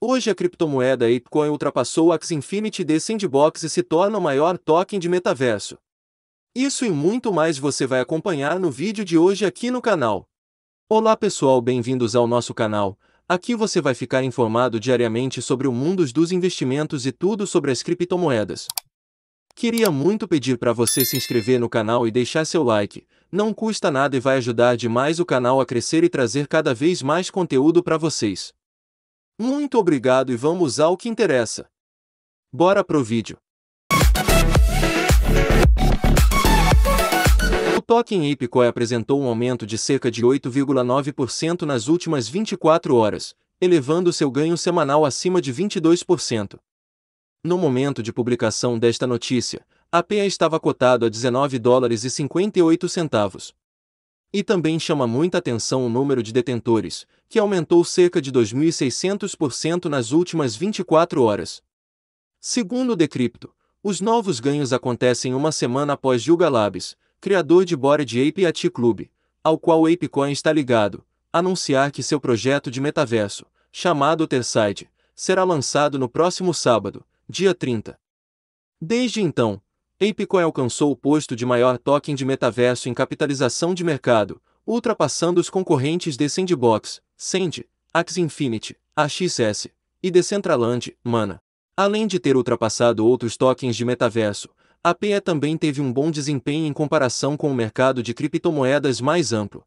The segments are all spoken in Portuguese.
Hoje a criptomoeda Apecoin ultrapassou o Axie Infinity de Sandbox e se torna o maior token de metaverso. Isso e muito mais você vai acompanhar no vídeo de hoje aqui no canal. Olá pessoal, bem-vindos ao nosso canal. Aqui você vai ficar informado diariamente sobre o mundo dos investimentos e tudo sobre as criptomoedas. Queria muito pedir para você se inscrever no canal e deixar seu like, não custa nada e vai ajudar demais o canal a crescer e trazer cada vez mais conteúdo para vocês. Muito obrigado e vamos ao que interessa. Bora pro vídeo. O token Apecoin apresentou um aumento de cerca de 8,9% nas últimas 24 horas, elevando seu ganho semanal acima de 22%. No momento de publicação desta notícia, a PEA estava cotado a 19 dólares e 58 centavos. E também chama muita atenção o número de detentores, que aumentou cerca de 2.600% nas últimas 24 horas. Segundo o Decrypto, os novos ganhos acontecem uma semana após Yuga Labs, criador de Bored Ape AT Club, ao qual o ApeCoin está ligado, anunciar que seu projeto de metaverso, chamado Terside, será lançado no próximo sábado, dia 30. Desde então, ApeCoin alcançou o posto de maior token de metaverso em capitalização de mercado, ultrapassando os concorrentes de Sandbox, Sand, Axie Infinity, AXS e Decentraland, Mana. Além de ter ultrapassado outros tokens de metaverso, a PE também teve um bom desempenho em comparação com o mercado de criptomoedas mais amplo.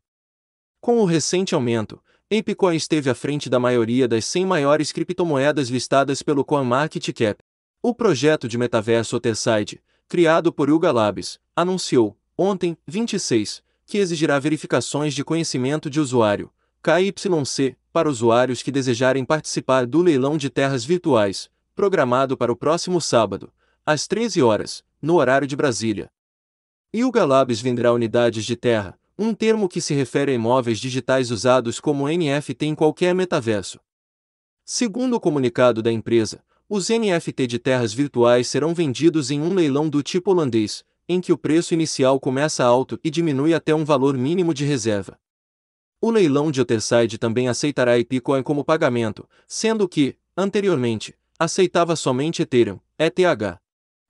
Com o recente aumento, ApeCoin esteve à frente da maioria das 100 maiores criptomoedas listadas pelo CoinMarketCap. O projeto de metaverso Otherside, criado por Ugalabs, Labs, anunciou, ontem, 26, que exigirá verificações de conhecimento de usuário, KYC, para usuários que desejarem participar do leilão de terras virtuais, programado para o próximo sábado, às 13 horas, no horário de Brasília. Ugalabs Labs venderá unidades de terra, um termo que se refere a imóveis digitais usados como NFT em qualquer metaverso. Segundo o comunicado da empresa, os NFT de terras virtuais serão vendidos em um leilão do tipo holandês, em que o preço inicial começa alto e diminui até um valor mínimo de reserva. O leilão de Otherside também aceitará Epicoin como pagamento, sendo que, anteriormente, aceitava somente Ethereum, ETH.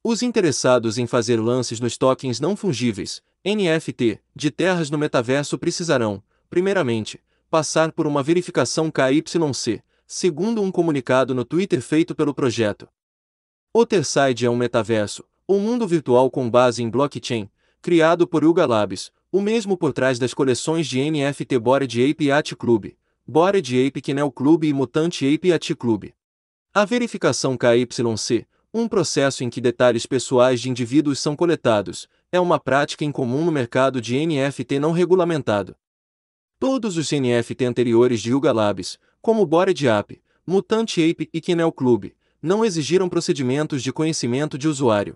Os interessados em fazer lances nos tokens não fungíveis, NFT, de terras no metaverso precisarão, primeiramente, passar por uma verificação KYC, segundo um comunicado no Twitter feito pelo projeto. Otherside é um metaverso, um mundo virtual com base em blockchain, criado por Yuga Labs, o mesmo por trás das coleções de NFT Bored Ape Yacht Club, Bored Ape Kennel Club e Mutante Ape Yacht Club. A verificação KYC, um processo em que detalhes pessoais de indivíduos são coletados, é uma prática incomum no mercado de NFT não regulamentado. Todos os NFT anteriores de Yuga Labs, como Bored Ape, Mutant Ape e Kinel Club, não exigiram procedimentos de conhecimento de usuário.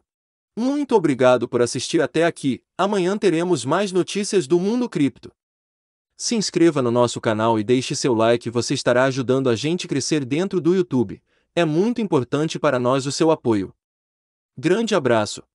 Muito obrigado por assistir até aqui. Amanhã teremos mais notícias do mundo cripto. Se inscreva no nosso canal e deixe seu like, você estará ajudando a gente crescer dentro do YouTube. É muito importante para nós o seu apoio. Grande abraço!